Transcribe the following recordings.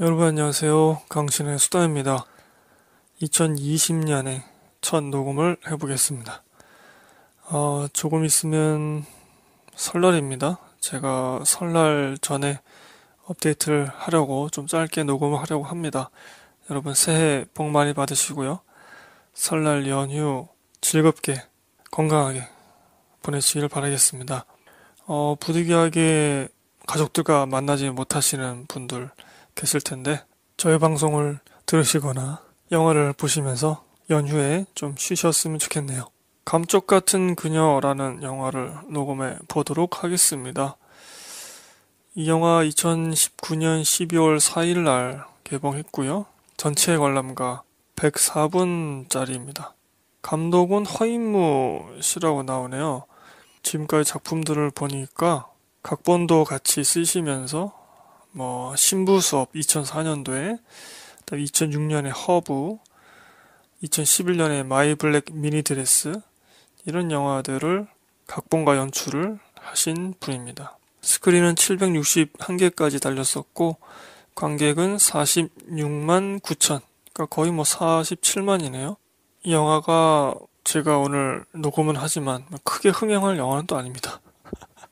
여러분 안녕하세요. 강신의 수다입니다. 2020년에 첫 녹음을 해보겠습니다. 어, 조금 있으면 설날입니다. 제가 설날 전에 업데이트를 하려고 좀 짧게 녹음을 하려고 합니다. 여러분 새해 복 많이 받으시고요. 설날 연휴 즐겁게 건강하게 보내시길 바라겠습니다. 어, 부득이하게 가족들과 만나지 못하시는 분들 생각했을 텐데 저의 방송을 들으시거나 영화를 보시면서 연휴에 좀 쉬셨으면 좋겠네요. 감쪽 같은 그녀라는 영화를 녹음해 보도록 하겠습니다. 이 영화 2019년 12월 4일 날 개봉했고요. 전체 관람가 104분짜리입니다. 감독은 허인무 씨라고 나오네요. 지금까지 작품들을 보니까 각본도 같이 쓰시면서 뭐 신부 수업 2004년도에, 2006년에 허브, 2011년에 마이 블랙 미니 드레스 이런 영화들을 각본과 연출을 하신 분입니다. 스크린은 761개까지 달렸었고 관객은 46만 9천, 그러니까 거의 뭐 47만이네요. 이 영화가 제가 오늘 녹음은 하지만 크게 흥행할 영화는 또 아닙니다.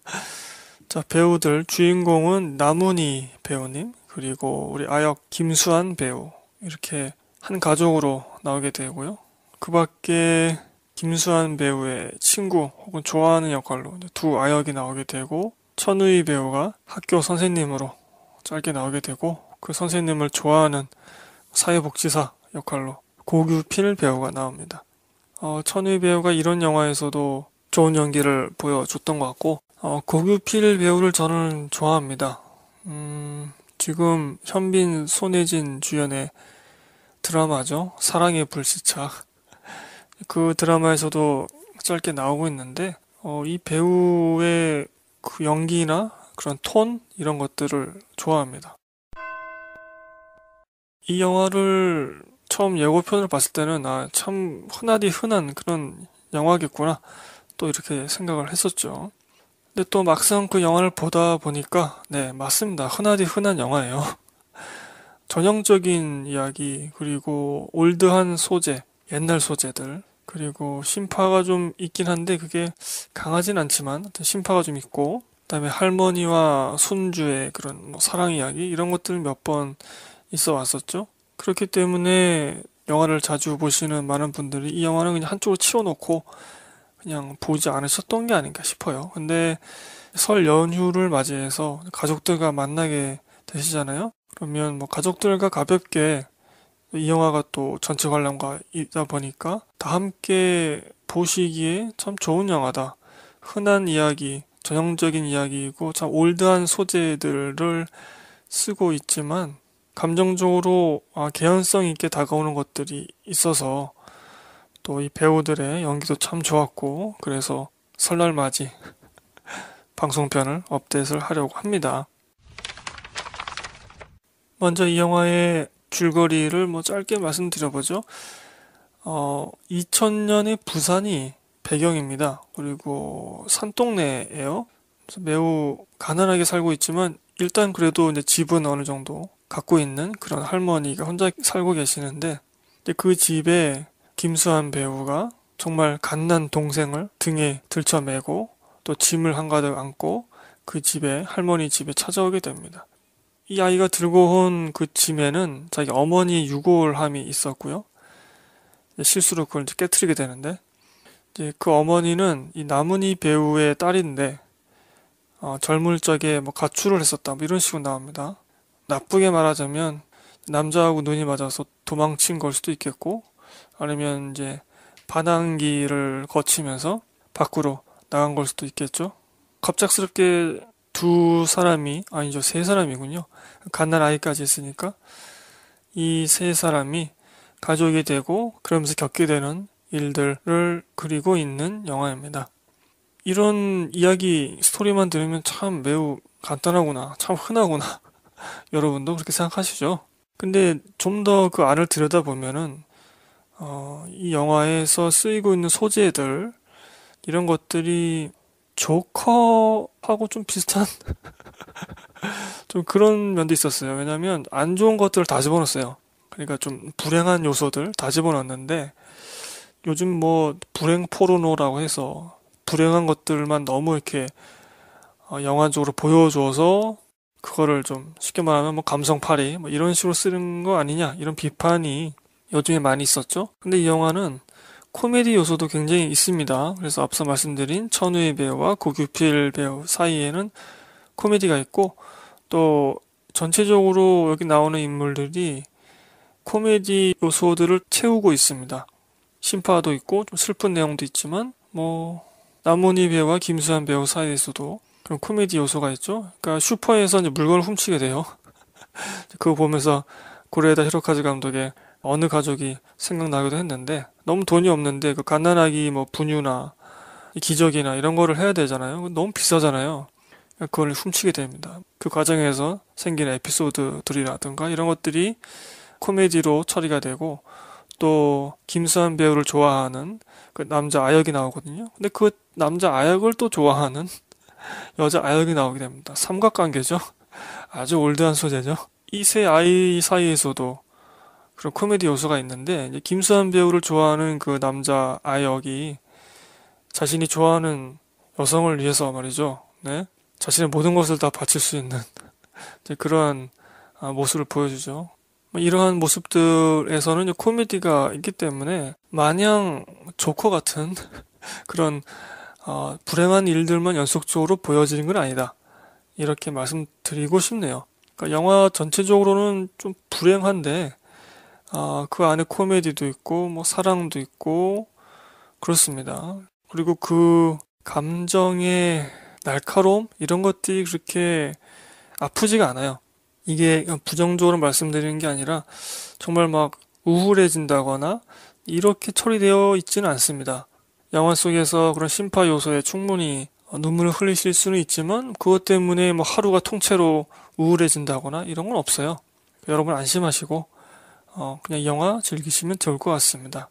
자, 배우들 주인공은 나문희 배우님 그리고 우리 아역 김수환 배우 이렇게 한 가족으로 나오게 되고요. 그 밖에 김수환 배우의 친구 혹은 좋아하는 역할로 두 아역이 나오게 되고 천우희 배우가 학교 선생님으로 짧게 나오게 되고 그 선생님을 좋아하는 사회복지사 역할로 고규필 배우가 나옵니다. 어, 천우희 배우가 이런 영화에서도 좋은 연기를 보여줬던 것 같고 어, 고규필 배우를 저는 좋아합니다. 음, 지금 현빈, 손예진 주연의 드라마죠. 사랑의 불시착. 그 드라마에서도 짧게 나오고 있는데, 어, 이 배우의 그 연기나 그런 톤, 이런 것들을 좋아합니다. 이 영화를 처음 예고편을 봤을 때는, 아, 참 흔하디 흔한 그런 영화겠구나. 또 이렇게 생각을 했었죠. 근데 또 막상 그 영화를 보다 보니까 네 맞습니다 흔하디 흔한 영화예요 전형적인 이야기 그리고 올드한 소재 옛날 소재들 그리고 심파가 좀 있긴 한데 그게 강하진 않지만 심파가 좀 있고 그다음에 할머니와 손주의 그런 뭐 사랑 이야기 이런 것들 몇 번 있어 왔었죠 그렇기 때문에 영화를 자주 보시는 많은 분들이 이 영화는 그냥 한쪽으로 치워놓고 그냥 보지 않으셨던 게 아닌가 싶어요. 근데 설 연휴를 맞이해서 가족들과 만나게 되시잖아요. 그러면 뭐 가족들과 가볍게 이 영화가 또 전체 관람가이다 보니까 다 함께 보시기에 참 좋은 영화다. 흔한 이야기, 전형적인 이야기이고 참 올드한 소재들을 쓰고 있지만 감정적으로 아, 개연성 있게 다가오는 것들이 있어서 또이 배우들의 연기도 참 좋았고 그래서 설날 맞이 방송편을 업데이트를 하려고 합니다. 먼저 이 영화의 줄거리를 뭐 짧게 말씀드려보죠. 어, 2000년의 부산이 배경입니다. 그리고 산동네예요. 매우 가난하게 살고 있지만 일단 그래도 이제 집은 어느 정도 갖고 있는 그런 할머니가 혼자 살고 계시는데 그 집에 김수환 배우가 정말 갓난 동생을 등에 들쳐매고 또 짐을 한가득 안고 그 집에 할머니 집에 찾아오게 됩니다. 이 아이가 들고 온 그 짐에는 자기 어머니의 유골함이 있었고요. 실수로 그걸 이제 깨뜨리게 되는데 이제 그 어머니는 이 나문희 배우의 딸인데 어, 젊을 적에 뭐 가출을 했었다 뭐 이런 식으로 나옵니다. 나쁘게 말하자면 남자하고 눈이 맞아서 도망친 걸 수도 있겠고 아니면 이제 반항기를 거치면서 밖으로 나간 걸 수도 있겠죠. 갑작스럽게 두 사람이 아니죠 세 사람이군요. 갓난 아이까지 있으니까 이 세 사람이 가족이 되고 그러면서 겪게 되는 일들을 그리고 있는 영화입니다. 이런 이야기 스토리만 들으면 참 매우 간단하구나, 참 흔하구나. 여러분도 그렇게 생각하시죠? 근데 좀 더 그 안을 들여다보면은 어, 이 영화에서 쓰이고 있는 소재들, 이런 것들이 조커하고 좀 비슷한 좀 그런 면도 있었어요. 왜냐면 안 좋은 것들을 다 집어넣었어요. 그러니까 좀 불행한 요소들 다 집어넣었는데 요즘 뭐 불행 포르노라고 해서 불행한 것들만 너무 이렇게 어, 영화적으로 보여줘서 그거를 좀 쉽게 말하면 뭐 감성팔이 뭐 이런 식으로 쓰는 거 아니냐 이런 비판이 요즘에 많이 있었죠. 근데 이 영화는 코미디 요소도 굉장히 있습니다. 그래서 앞서 말씀드린 천우희 배우와 고규필 배우 사이에는 코미디가 있고 또 전체적으로 여기 나오는 인물들이 코미디 요소들을 채우고 있습니다. 심파도 있고 좀 슬픈 내용도 있지만 뭐나문희 배우와 김수현 배우 사이에서도 그런 코미디 요소가 있죠. 그러니까 슈퍼에서 이제 물건을 훔치게 돼요. 그거 보면서 고레다 히로카즈 감독의 어느 가족이 생각나기도 했는데 너무 돈이 없는데 그 갓난아기 뭐 분유나 기저귀나 이런 거를 해야 되잖아요. 너무 비싸잖아요. 그걸 훔치게 됩니다. 그 과정에서 생긴 에피소드들이라든가 이런 것들이 코미디로 처리가 되고 또 김수한 배우를 좋아하는 그 남자 아역이 나오거든요. 근데 그 남자 아역을 또 좋아하는 여자 아역이 나오게 됩니다. 삼각관계죠. 아주 올드한 소재죠. 이 세 아이 사이에서도 그런 코미디 요소가 있는데 이제 김수현 배우를 좋아하는 그 남자 아역이 자신이 좋아하는 여성을 위해서 말이죠. 네? 자신의 모든 것을 다 바칠 수 있는 그러한 아, 모습을 보여주죠. 뭐 이러한 모습들에서는 코미디가 있기 때문에 마냥 조커 같은 그런 어, 불행한 일들만 연속적으로 보여지는 건 아니다. 이렇게 말씀드리고 싶네요. 그러니까 영화 전체적으로는 좀 불행한데 아, 그 안에 코미디도 있고, 뭐, 사랑도 있고, 그렇습니다. 그리고 그 감정의 날카로움? 이런 것들이 그렇게 아프지가 않아요. 이게 부정적으로 말씀드리는 게 아니라 정말 막 우울해진다거나 이렇게 처리되어 있지는 않습니다. 영화 속에서 그런 심파 요소에 충분히 눈물을 흘리실 수는 있지만 그것 때문에 뭐 하루가 통째로 우울해진다거나 이런 건 없어요. 여러분 안심하시고 어, 그냥 영화 즐기시면 좋을 것 같습니다.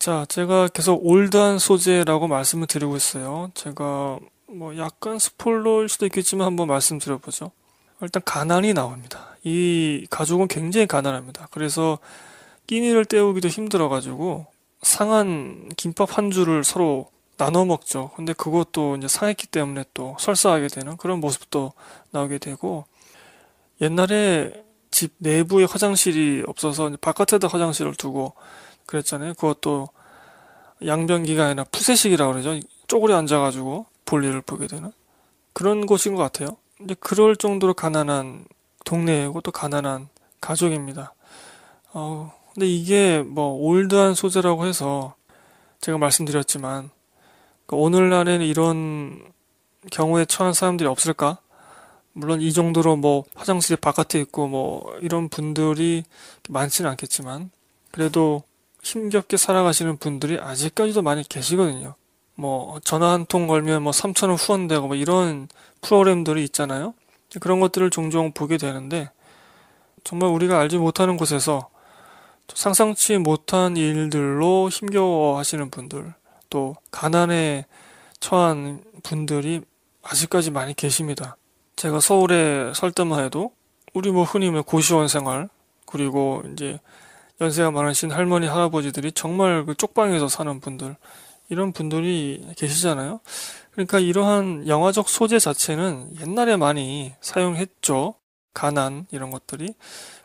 자, 제가 계속 올드한 소재라고 말씀을 드리고 있어요. 제가 뭐 약간 스포일러일 수도 있겠지만 한번 말씀드려보죠. 일단 가난이 나옵니다. 이 가족은 굉장히 가난합니다. 그래서 끼니를 때우기도 힘들어가지고 상한 김밥 한 줄을 서로 나눠 먹죠. 근데 그것도 이제 상했기 때문에 또 설사하게 되는 그런 모습도 나오게 되고 옛날에 집 내부에 화장실이 없어서 바깥에다 화장실을 두고 그랬잖아요. 그것도 양변기가 아니라 푸세식이라고 그러죠. 쪼그려 앉아가지고 볼일을 보게 되는 그런 곳인 것 같아요. 근데 그럴 정도로 가난한 동네이고 또 가난한 가족입니다. 어, 근데 이게 뭐 올드한 소재라고 해서 제가 말씀드렸지만 그러니까 오늘날에는 이런 경우에 처한 사람들이 없을까? 물론 이 정도로 뭐 화장실 바깥에 있고 뭐 이런 분들이 많지는 않겠지만 그래도 힘겹게 살아가시는 분들이 아직까지도 많이 계시거든요. 뭐 전화 한 통 걸면 뭐 3천 원 후원되고 뭐 이런 프로그램들이 있잖아요. 그런 것들을 종종 보게 되는데 정말 우리가 알지 못하는 곳에서 상상치 못한 일들로 힘겨워 하시는 분들, 또 가난에 처한 분들이 아직까지 많이 계십니다. 제가 서울에 살 때만 해도 우리 뭐 흔히 뭐 고시원 생활 그리고 이제 연세가 많으신 할머니 할아버지들이 정말 그 쪽방에서 사는 분들 이런 분들이 계시잖아요. 그러니까 이러한 영화적 소재 자체는 옛날에 많이 사용했죠. 가난 이런 것들이.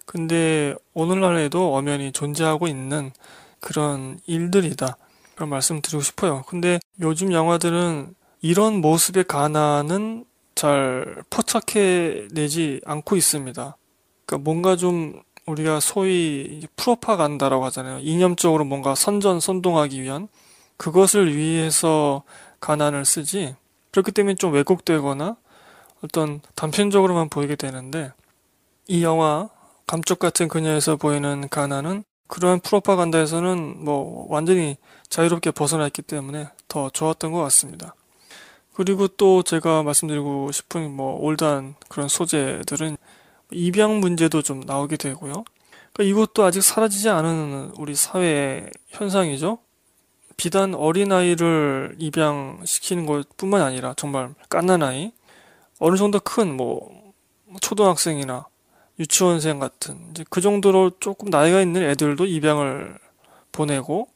근데 오늘날에도 엄연히 존재하고 있는 그런 일들이다. 그런 말씀 드리고 싶어요. 근데 요즘 영화들은 이런 모습의 가난은 잘 포착해내지 않고 있습니다. 그러니까 뭔가 좀 우리가 소위 프로파간다라고 하잖아요. 이념적으로 뭔가 선전, 선동하기 위한 그것을 위해서 가난을 쓰지 그렇기 때문에 좀 왜곡되거나 어떤 단편적으로만 보이게 되는데 이 영화 감쪽 같은 그녀에서 보이는 가난은 그러한 프로파간다에서는 뭐 완전히 자유롭게 벗어나 있기 때문에 더 좋았던 것 같습니다. 그리고 또 제가 말씀드리고 싶은 뭐 올드한 그런 소재들은 입양 문제도 좀 나오게 되고요. 그러니까 이것도 아직 사라지지 않은 우리 사회의 현상이죠. 비단 어린아이를 입양시키는 것 뿐만 아니라 정말 깐난아이 어느 정도 큰 뭐 초등학생이나 유치원생 같은 이제 그 정도로 조금 나이가 있는 애들도 입양을 보내고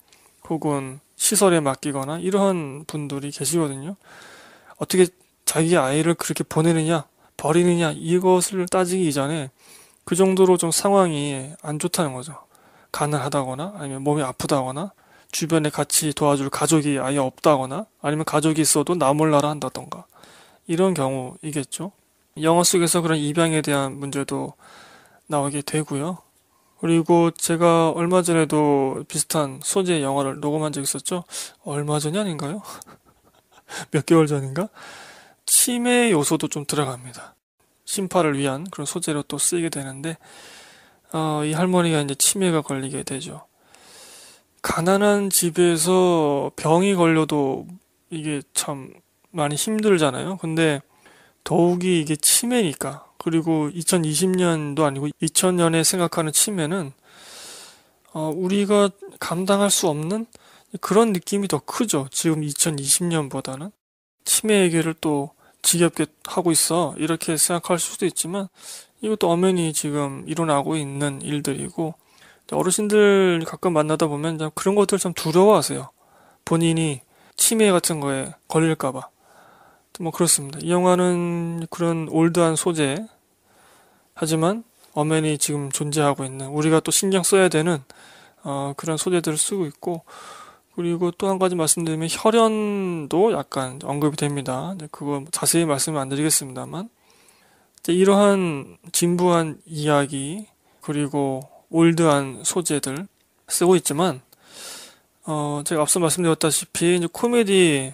혹은 시설에 맡기거나 이러한 분들이 계시거든요. 어떻게 자기 아이를 그렇게 보내느냐, 버리느냐, 이것을 따지기 이전에 그 정도로 좀 상황이 안 좋다는 거죠. 가난하다거나, 아니면 몸이 아프다거나, 주변에 같이 도와줄 가족이 아예 없다거나, 아니면 가족이 있어도 나 몰라라 한다던가, 이런 경우이겠죠. 영어 속에서 그런 입양에 대한 문제도 나오게 되고요. 그리고 제가 얼마 전에도 비슷한 소재의 영화를 녹음한 적 있었죠. 얼마 전이 아닌가요? 몇 개월 전인가? 치매 요소도 좀 들어갑니다. 심파를 위한 그런 소재로 또 쓰이게 되는데, 어, 이 할머니가 이제 치매가 걸리게 되죠. 가난한 집에서 병이 걸려도 이게 참 많이 힘들잖아요. 근데 더욱이 이게 치매니까. 그리고 2020년도 아니고 2000년에 생각하는 치매는 어, 우리가 감당할 수 없는 그런 느낌이 더 크죠. 지금 2020년보다는. 치매 얘기를 또 지겹게 하고 있어. 이렇게 생각할 수도 있지만 이것도 엄연히 지금 일어나고 있는 일들이고 어르신들 가끔 만나다 보면 그런 것들 참 두려워하세요. 본인이 치매 같은 거에 걸릴까봐. 뭐 그렇습니다. 이 영화는 그런 올드한 소재 하지만 엄연히 지금 존재하고 있는 우리가 또 신경 써야 되는 어, 그런 소재들을 쓰고 있고 그리고 또 한 가지 말씀드리면 혈연도 약간 언급이 됩니다. 그거 자세히 말씀을안 드리겠습니다만 이러한 진부한 이야기 그리고 올드한 소재들 쓰고 있지만 어 제가 앞서 말씀드렸다시피 이제 코미디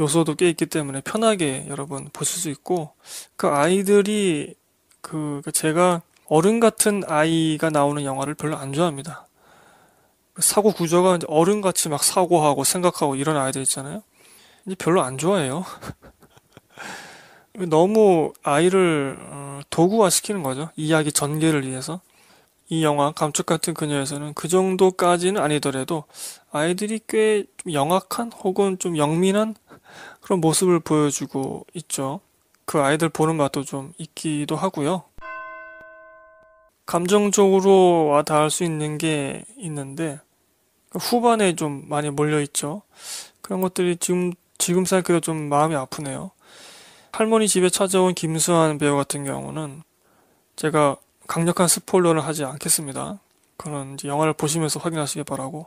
요소도 꽤 있기 때문에 편하게 여러분 보실 수 있고 그 아이들이 그 그러니까 제가 어른 같은 아이가 나오는 영화를 별로 안 좋아합니다. 사고 구조가 이제 어른같이 막 사고하고 생각하고 이런 아이들 있잖아요. 이제 별로 안 좋아해요. 너무 아이를 어, 도구화시키는 거죠. 이야기 전개를 위해서. 이 영화 감축 같은 그녀에서는 그 정도까지는 아니더라도 아이들이 꽤좀 영악한 혹은 좀 영민한 그런 모습을 보여주고 있죠. 그 아이들 보는 맛도 좀 있기도 하고요. 감정적으로 와 닿을 수 있는 게 있는데 그러니까 후반에 좀 많이 몰려있죠. 그런 것들이 지금, 지금 생각해도 좀 마음이 아프네요. 할머니 집에 찾아온 김수환 배우 같은 경우는 제가 강력한 스포일러를 하지 않겠습니다. 그런 영화를 보시면서 확인하시길 바라고.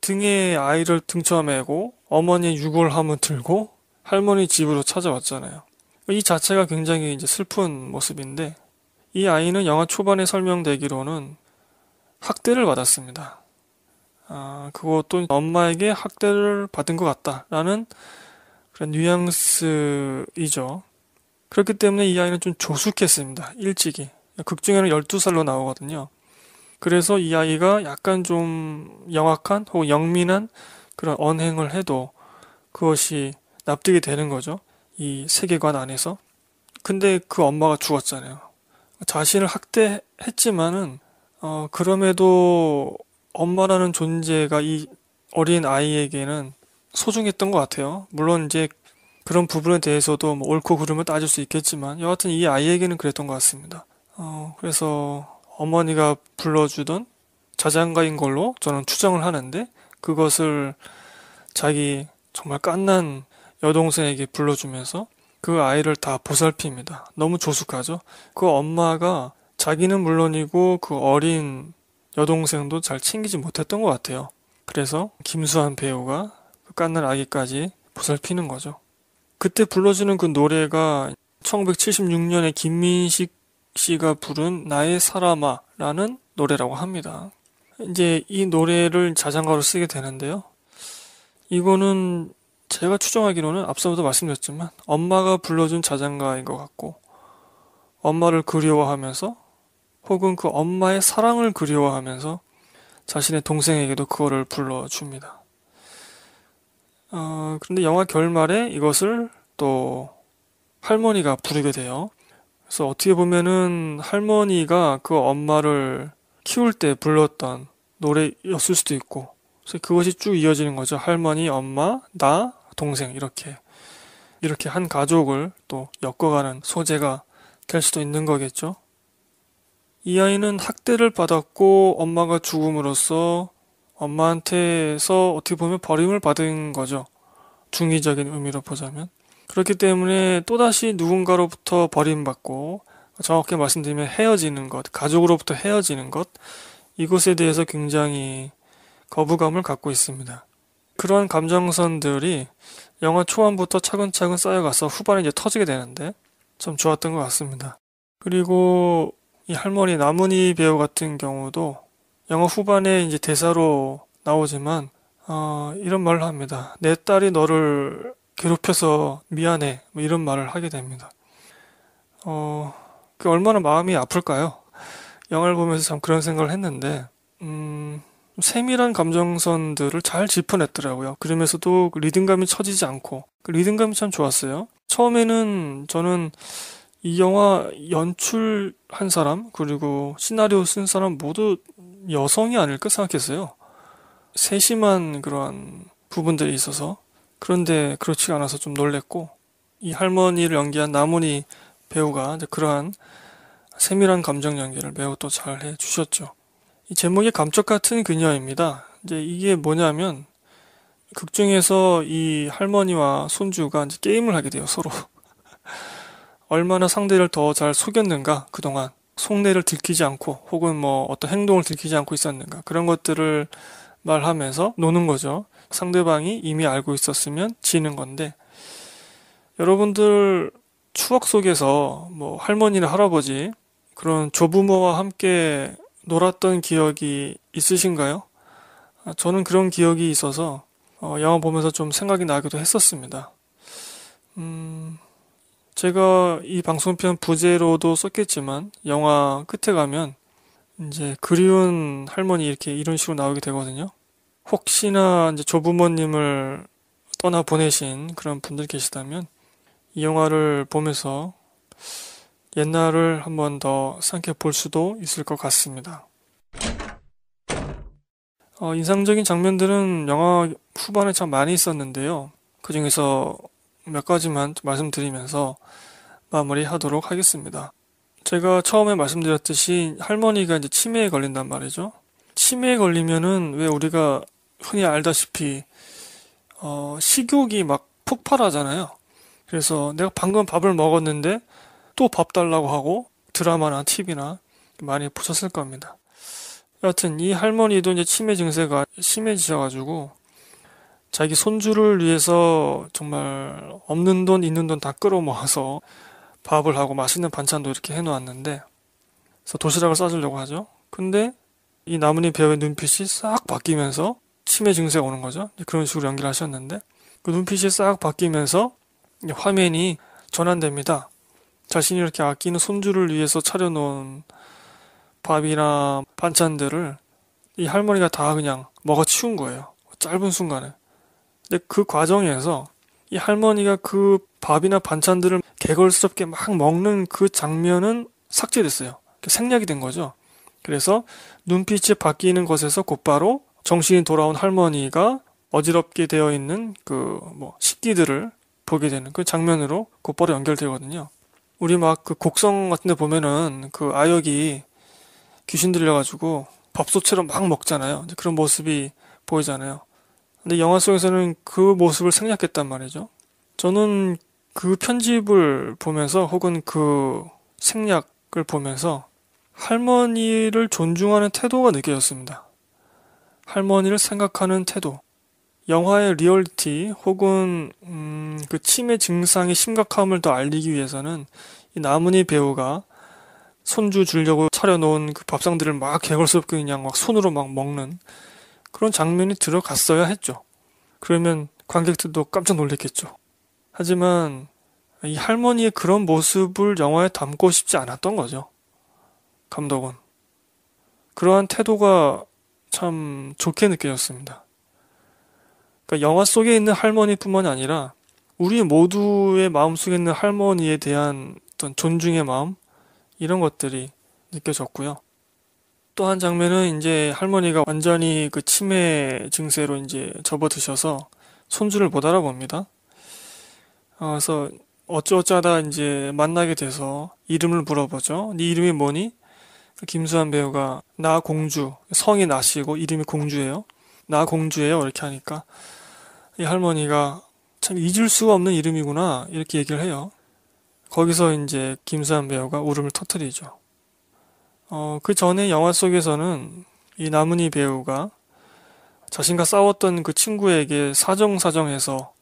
등에 아이를 등쳐매고 어머니의 유골함을 들고 할머니 집으로 찾아왔잖아요. 이 자체가 굉장히 이제 슬픈 모습인데 이 아이는 영화 초반에 설명되기로는 학대를 받았습니다. 아, 그것도 엄마에게 학대를 받은 것 같다라는 그런 뉘앙스이죠. 그렇기 때문에 이 아이는 좀 조숙했습니다. 일찍이. 극중에는 12살로 나오거든요. 그래서 이 아이가 약간 좀 영악한 혹은 영민한 그런 언행을 해도 그것이 납득이 되는 거죠. 이 세계관 안에서. 근데 그 엄마가 죽었잖아요. 자신을 학대했지만은, 어, 그럼에도 엄마라는 존재가 이 어린 아이에게는 소중했던 것 같아요. 물론 이제 그런 부분에 대해서도 뭐 옳고 그름을 따질 수 있겠지만 여하튼 이 아이에게는 그랬던 것 같습니다. 어, 그래서 어머니가 불러주던 자장가인 걸로 저는 추정을 하는데 그것을 자기 정말 깐난 여동생에게 불러주면서 그 아이를 다 보살핍니다. 너무 조숙하죠? 그 엄마가 자기는 물론이고 그 어린 여동생도 잘 챙기지 못했던 것 같아요. 그래서 김수환 배우가 그 깐날 아기까지 보살피는 거죠. 그때 불러주는 그 노래가 1976년에 김민식 씨가 부른 나의 사람아라는 노래라고 합니다. 이제 이 노래를 자장가로 쓰게 되는데요. 이거는 제가 추정하기로는 앞서부터 말씀드렸지만 엄마가 불러준 자장가인 것 같고 엄마를 그리워하면서 혹은 그 엄마의 사랑을 그리워하면서 자신의 동생에게도 그거를 불러줍니다. 어, 그런데 영화 결말에 이것을 또 할머니가 부르게 돼요. 그래서 어떻게 보면은 할머니가 그 엄마를 키울 때 불렀던 노래였을 수도 있고, 그래서 그것이 쭉 이어지는 거죠. 할머니, 엄마, 나, 동생 이렇게 이렇게 한 가족을 또 엮어가는 소재가 될 수도 있는 거겠죠. 이 아이는 학대를 받았고 엄마가 죽음으로써 엄마한테서 어떻게 보면 버림을 받은 거죠. 중의적인 의미로 보자면. 그렇기 때문에 또다시 누군가로부터 버림받고 정확히 말씀드리면 헤어지는 것, 가족으로부터 헤어지는 것, 이곳에 대해서 굉장히 거부감을 갖고 있습니다. 그런 감정선들이 영화 초반부터 차근차근 쌓여가서 후반에 이제 터지게 되는데 참 좋았던 것 같습니다. 그리고 이 할머니 나문희 배우 같은 경우도 영화 후반에 이제 대사로 나오지만 어, 이런 말을 합니다. 내 딸이 너를 괴롭혀서 미안해. 뭐 이런 말을 하게 됩니다. 어, 그 얼마나 마음이 아플까요? 영화를 보면서 참 그런 생각을 했는데, 음, 세밀한 감정선들을 잘 짚어냈더라고요. 그러면서도 그 리듬감이 처지지 않고, 그 리듬감이 참 좋았어요. 처음에는 저는 이 영화 연출한 사람 그리고 시나리오 쓴 사람 모두 여성이 아닐까 생각했어요. 세심한 그러한 부분들이 있어서 그런데 그렇지 않아서 좀 놀랬고 이 할머니를 연기한 나문희 배우가 그러한 세밀한 감정 연기를 매우 또 잘 해 주셨죠. 이 제목이 감쪽 같은 그녀입니다. 이제 이게 뭐냐면 극 중에서 이 할머니와 손주가 이제 게임을 하게 돼요 서로. 얼마나 상대를 더 잘 속였는가 그동안 속내를 들키지 않고 혹은 뭐 어떤 행동을 들키지 않고 있었는가 그런 것들을 말하면서 노는 거죠. 상대방이 이미 알고 있었으면 지는 건데 여러분들 추억 속에서 뭐 할머니나 할아버지 그런 조부모와 함께 놀았던 기억이 있으신가요? 아, 저는 그런 기억이 있어서 어, 영화 보면서 좀 생각이 나기도 했었습니다. 음, 제가 이 방송편 부제로도 썼겠지만 영화 끝에 가면 이제 그리운 할머니 이렇게 이런 식으로 나오게 되거든요. 혹시나 이제 조부모님을 떠나 보내신 그런 분들 계시다면 이 영화를 보면서 옛날을 한번더 생각해 볼 수도 있을 것 같습니다. 어, 인상적인 장면들은 영화 후반에 참 많이 있었는데요. 그 중에서 몇 가지만 말씀드리면서 마무리하도록 하겠습니다. 제가 처음에 말씀드렸듯이 할머니가 이제 치매에 걸린단 말이죠. 치매에 걸리면은 왜 우리가 흔히 알다시피 어, 식욕이 막 폭발하잖아요. 그래서 내가 방금 밥을 먹었는데 또 밥 달라고 하고 드라마나 TV나 많이 보셨을 겁니다. 여하튼 이 할머니도 이제 치매 증세가 심해지셔가지고 자기 손주를 위해서 정말 없는 돈 있는 돈 다 끌어모아서 밥을 하고 맛있는 반찬도 이렇게 해놓았는데 그래서 도시락을 싸주려고 하죠. 근데 이 나뭇잎 배우의 눈빛이 싹 바뀌면서 치매 증세가 오는 거죠. 그런 식으로 연기를 하셨는데 그 눈빛이 싹 바뀌면서 화면이 전환됩니다. 자신이 이렇게 아끼는 손주를 위해서 차려놓은 밥이나 반찬들을 이 할머니가 다 그냥 먹어치운 거예요. 짧은 순간에. 근데 그 과정에서 이 할머니가 그 밥이나 반찬들을 개걸스럽게 막 먹는 그 장면은 삭제됐어요. 생략이 된 거죠. 그래서 눈빛이 바뀌는 것에서 곧바로 정신이 돌아온 할머니가 어지럽게 되어 있는 그 뭐 식기들을 보게 되는 그 장면으로 곧바로 연결되거든요. 우리 막 그 곡성 같은 데 보면은 그 아역이 귀신 들려가지고 밥솥처럼 막 먹잖아요. 그런 모습이 보이잖아요. 근데 영화 속에서는 그 모습을 생략했단 말이죠. 저는 그 편집을 보면서 혹은 그 생략을 보면서 할머니를 존중하는 태도가 느껴졌습니다. 할머니를 생각하는 태도. 영화의 리얼티 리 혹은 음, 그 치매 증상의 심각함을 더 알리기 위해서는 이 나문희 배우가 손주 주려고 차려놓은 그 밥상들을 막 개걸스럽게 그냥 막 손으로 막 먹는 그런 장면이 들어갔어야 했죠. 그러면 관객들도 깜짝 놀랐겠죠. 하지만 이 할머니의 그런 모습을 영화에 담고 싶지 않았던 거죠. 감독은. 그러한 태도가 참 좋게 느껴졌습니다. 그러니까 영화 속에 있는 할머니뿐만 아니라 우리 모두의 마음속에 있는 할머니에 대한 어떤 존중의 마음 이런 것들이 느껴졌고요. 또한 장면은 이제 할머니가 완전히 그 치매 증세로 이제 접어드셔서 손주를 못 알아봅니다. 어, 그래서 어쩌어쩌다 이제 만나게 돼서 이름을 물어보죠. 네 이름이 뭐니? 김수환 배우가 나 공주 성이 나시고 이름이 공주예요. 나 공주예요. 이렇게 하니까 이 할머니가 참 잊을 수가 없는 이름이구나 이렇게 얘기를 해요. 거기서 이제 김수환 배우가 울음을 터뜨리죠. 어, 그 전에 영화 속에서는 이 나문희 배우가 자신과 싸웠던 그 친구에게 사정사정해서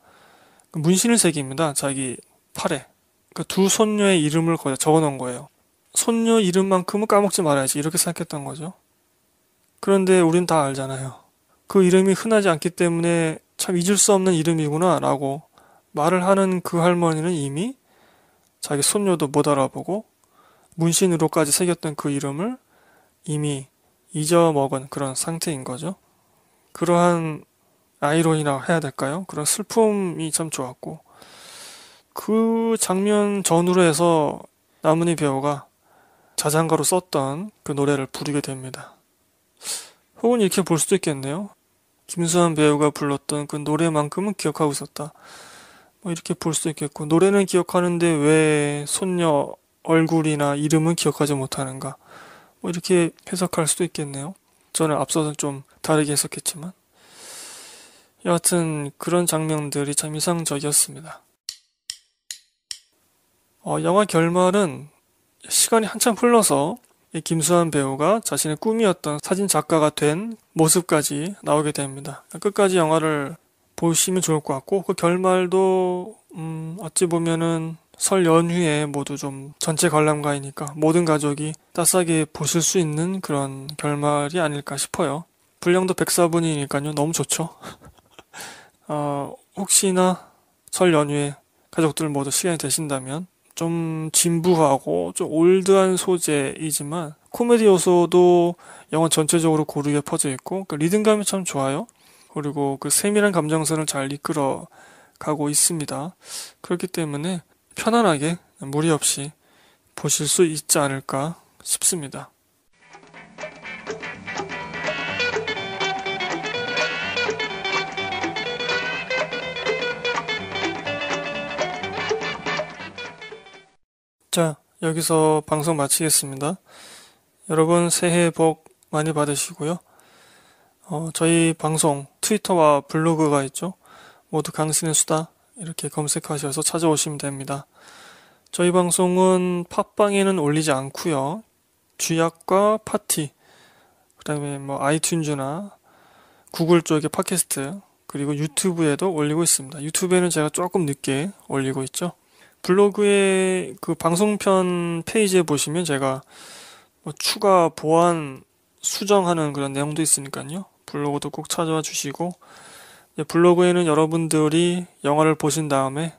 그 문신을 새깁니다. 자기 팔에. 그두 그러니까 손녀의 이름을 거기다 적어 놓은 거예요. 손녀 이름만큼은 까먹지 말아야지. 이렇게 생각했던 거죠. 그런데 우린 다 알잖아요. 그 이름이 흔하지 않기 때문에 참 잊을 수 없는 이름이구나 라고 말을 하는 그 할머니는 이미 자기 손녀도 못 알아보고 문신으로까지 새겼던 그 이름을 이미 잊어먹은 그런 상태인 거죠. 그러한 아이론이라고 해야 될까요? 그런 슬픔이 참 좋았고 그 장면 전후로 해서 나문희 배우가 자장가로 썼던 그 노래를 부르게 됩니다. 혹은 이렇게 볼 수도 있겠네요. 김수환 배우가 불렀던 그 노래만큼은 기억하고 있었다. 뭐 이렇게 볼 수도 있겠고 노래는 기억하는데 왜 손녀 얼굴이나 이름은 기억하지 못하는가. 뭐 이렇게 해석할 수도 있겠네요. 저는 앞서서 좀 다르게 해석했지만. 여하튼 그런 장면들이 참 이상적이었습니다. 어, 영화 결말은 시간이 한참 흘러서 김수환 배우가 자신의 꿈이었던 사진 작가가 된 모습까지 나오게 됩니다. 끝까지 영화를 보시면 좋을 것 같고 그 결말도 음, 어찌 보면은 설 연휴에 모두 좀 전체 관람가이니까 모든 가족이 따스하게 보실 수 있는 그런 결말이 아닐까 싶어요. 분량도 104분이니까요. 너무 좋죠. 어, 혹시나 설 연휴에 가족들 모두 시간이 되신다면 좀 진부하고 좀 올드한 소재이지만 코미디 요소도 영화 전체적으로 고르게 퍼져 있고 그 리듬감이 참 좋아요. 그리고 그 세밀한 감정선을 잘 이끌어 가고 있습니다. 그렇기 때문에 편안하게 무리 없이 보실 수 있지 않을까 싶습니다. 자, 여기서 방송 마치겠습니다. 여러분 새해 복 많이 받으시고요. 어, 저희 방송 트위터와 블로그가 있죠. 모두 강신의 수다 이렇게 검색하셔서 찾아오시면 됩니다. 저희 방송은 팟빵에는 올리지 않고요. 주약과 파티, 그 다음에 뭐 아이튠즈나 구글 쪽의 팟캐스트, 그리고 유튜브에도 올리고 있습니다. 유튜브에는 제가 조금 늦게 올리고 있죠. 블로그의 그 방송편 페이지에 보시면 제가 뭐 추가 보안 수정하는 그런 내용도 있으니까요. 블로그도 꼭 찾아와 주시고 블로그에는 여러분들이 영화를 보신 다음에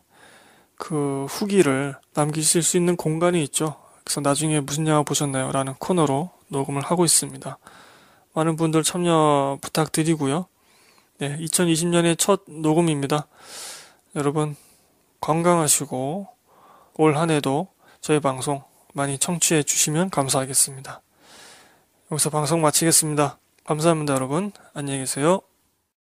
그 후기를 남기실 수 있는 공간이 있죠. 그래서 나중에 무슨 영화 보셨나요? 라는 코너로 녹음을 하고 있습니다. 많은 분들 참여 부탁드리고요. 네, 2020년의 첫 녹음입니다. 여러분 건강하시고 올 한해도 저희 방송 많이 청취해 주시면 감사하겠습니다. 여기서 방송 마치겠습니다. 감사합니다, 여러분. 안녕히 계세요.